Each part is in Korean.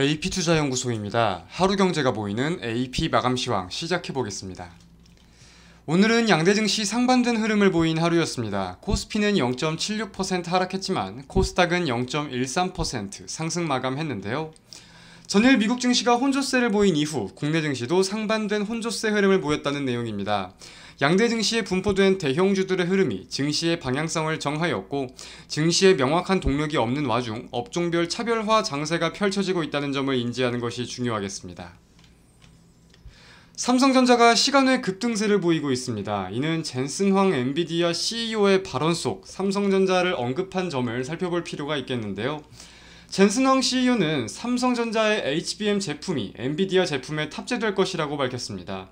AP투자연구소입니다. 하루경제가 보이는 AP 마감시황 시작해보겠습니다. 오늘은 양대 증시 상반된 흐름을 보인 하루였습니다. 코스피는 0.76% 하락했지만 코스닥은 0.13% 상승 마감했는데요. 전일 미국 증시가 혼조세를 보인 이후 국내 증시도 상반된 혼조세 흐름을 보였다는 내용입니다. 양대 증시에 분포된 대형주들의 흐름이 증시의 방향성을 정하였고 증시에 명확한 동력이 없는 와중 업종별 차별화 장세가 펼쳐지고 있다는 점을 인지하는 것이 중요하겠습니다. 삼성전자가 시간 외 급등세를 보이고 있습니다. 이는 젠슨황 엔비디아 CEO의 발언 속 삼성전자를 언급한 점을 살펴볼 필요가 있겠는데요. 젠슨헝 CEO는 삼성전자의 HBM 제품이 엔비디아 제품에 탑재될 것이라고 밝혔습니다.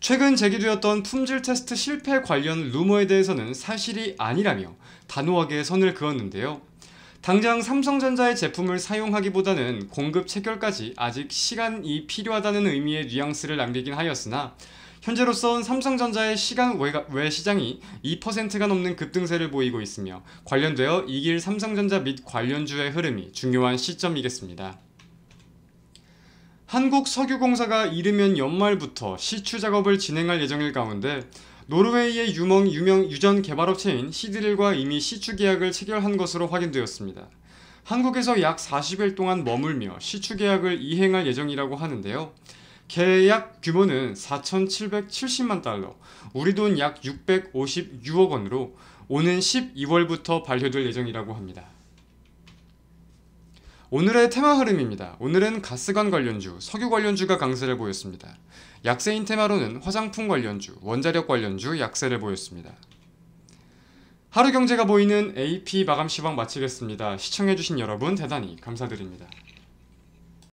최근 제기되었던 품질 테스트 실패 관련 루머에 대해서는 사실이 아니라며 단호하게 선을 그었는데요. 당장 삼성전자의 제품을 사용하기보다는 공급 체결까지 아직 시간이 필요하다는 의미의 뉘앙스를 남기긴 하였으나 현재로선 삼성전자의 시간 외 시장이 2%가 넘는 급등세를 보이고 있으며 관련되어 이길 삼성전자 및 관련주의 흐름이 중요한 시점이겠습니다. 한국석유공사가 이르면 연말부터 시추 작업을 진행할 예정일 가운데 노르웨이의 유명, 유명 유전 개발업체인 시드릴과 이미 시추 계약을 체결한 것으로 확인되었습니다. 한국에서 약 40일 동안 머물며 시추 계약을 이행할 예정이라고 하는데요. 계약 규모는 4,770만 달러, 우리 돈 약 656억 원으로 오는 12월부터 발효될 예정이라고 합니다. 오늘의 테마 흐름입니다. 오늘은 가스관 관련주, 석유 관련주가 강세를 보였습니다. 약세인 테마로는 화장품 관련주, 원자력 관련주 약세를 보였습니다. 하루 경제가 보이는 AP 마감 시황 마치겠습니다. 시청해주신 여러분 대단히 감사드립니다.